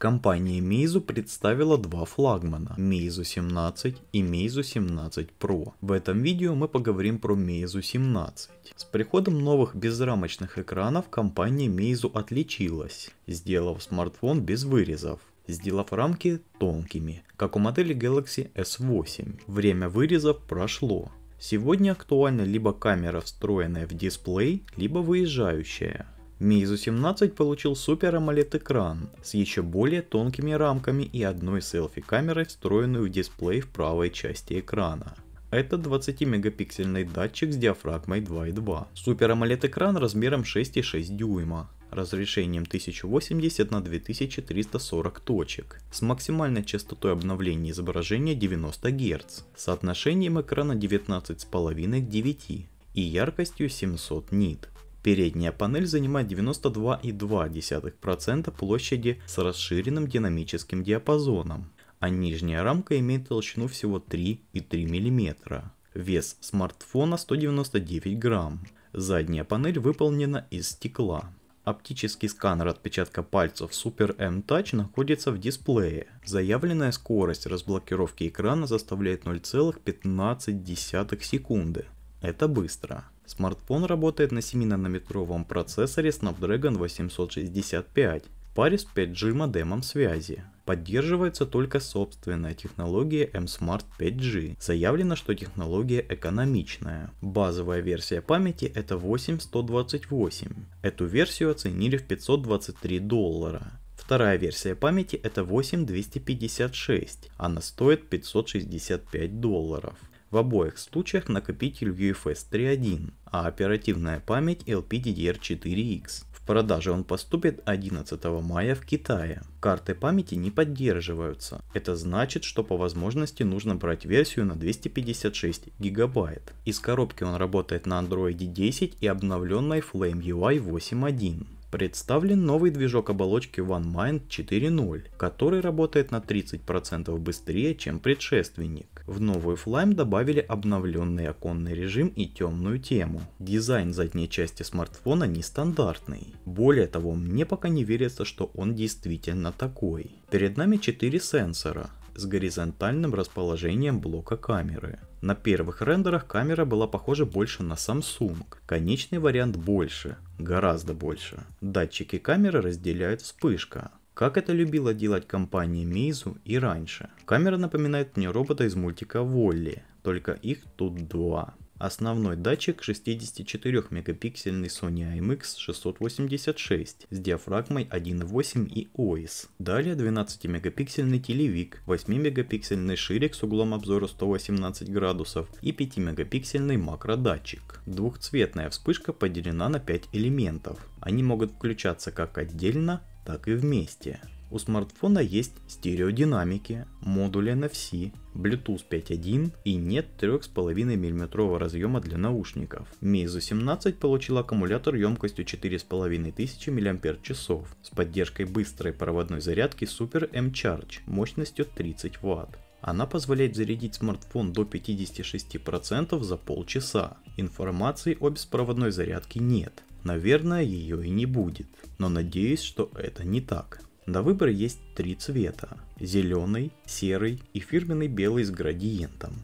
Компания Meizu представила два флагмана Meizu 17 и Meizu 17 Pro. В этом видео мы поговорим про Meizu 17. С приходом новых безрамочных экранов компания Meizu отличилась, сделав смартфон без вырезов сделав рамки тонкими, как у модели Galaxy S8. Время вырезов прошло. Сегодня актуальна либо камера, встроенная в дисплей, либо выезжающая. Meizu 17 получил супер AMOLED экран с еще более тонкими рамками и одной селфи-камерой, встроенную в дисплей в правой части экрана. Это 20-мегапиксельный датчик с диафрагмой 2.2. Супер AMOLED экран размером 6,6 дюйма разрешением 1080 на 2340 точек, с максимальной частотой обновления изображения 90 Гц, соотношением экрана 19,5 к 9 и яркостью 700 нит. Передняя панель занимает 92,2% площади с расширенным динамическим диапазоном, а нижняя рамка имеет толщину всего 3,3 мм. Вес смартфона 199 грамм. Задняя панель выполнена из стекла. Оптический сканер отпечатка пальцев Super M-Touch находится в дисплее. Заявленная скорость разблокировки экрана составляет 0,15 секунды. Это быстро. Смартфон работает на 7 нанометровом процессоре Snapdragon 865 в паре с 5G модемом связи. Поддерживается только собственная технология M-Smart 5G. Заявлено, что технология экономичная. Базовая версия памяти это 8128. Эту версию оценили в 523 доллара. Вторая версия памяти это 8256, она стоит 565 долларов. В обоих случаях накопитель UFS 3.1, а оперативная память LPDDR4X. В продаже он поступит 11 мая в Китае. Карты памяти не поддерживаются. Это значит, что по возможности нужно брать версию на 256 гигабайт. Из коробки он работает на Android 10 и обновленной Flame UI 8.1. Представлен новый движок оболочки OneMind 4.0, который работает на 30% быстрее, чем предшественник. В новую Flame добавили обновленный оконный режим и темную тему. Дизайн задней части смартфона нестандартный. Более того, мне пока не верится, что он действительно такой. Перед нами 4 сенсора с горизонтальным расположением блока камеры. На первых рендерах камера была похожа больше на Samsung, конечный вариант больше, Гораздо больше. Датчики камеры разделяют вспышка, как это любила делать компания Meizu и раньше. Камера напоминает мне робота из мультика Волли, только их тут два. Основной датчик 64-мегапиксельный Sony IMX 686 с диафрагмой 1.8 и OIS. Далее 12-мегапиксельный телевик, 8-мегапиксельный ширик с углом обзора 118 градусов и 5-мегапиксельный макродатчик. Двухцветная вспышка поделена на 5 элементов. Они могут включаться как отдельно, так и вместе. У смартфона есть стереодинамики, модуль NFC, Bluetooth 5.1 и нет 3,5 мм разъема для наушников. Meizu 17 получил аккумулятор емкостью 4500 мАч с поддержкой быстрой проводной зарядки Super M-Charge мощностью 30 Вт. Она позволяет зарядить смартфон до 56% за полчаса. Информации о беспроводной зарядке нет. Наверное, ее и не будет. Но надеюсь, что это не так. На выбор есть три цвета – зеленый, серый и фирменный белый с градиентом.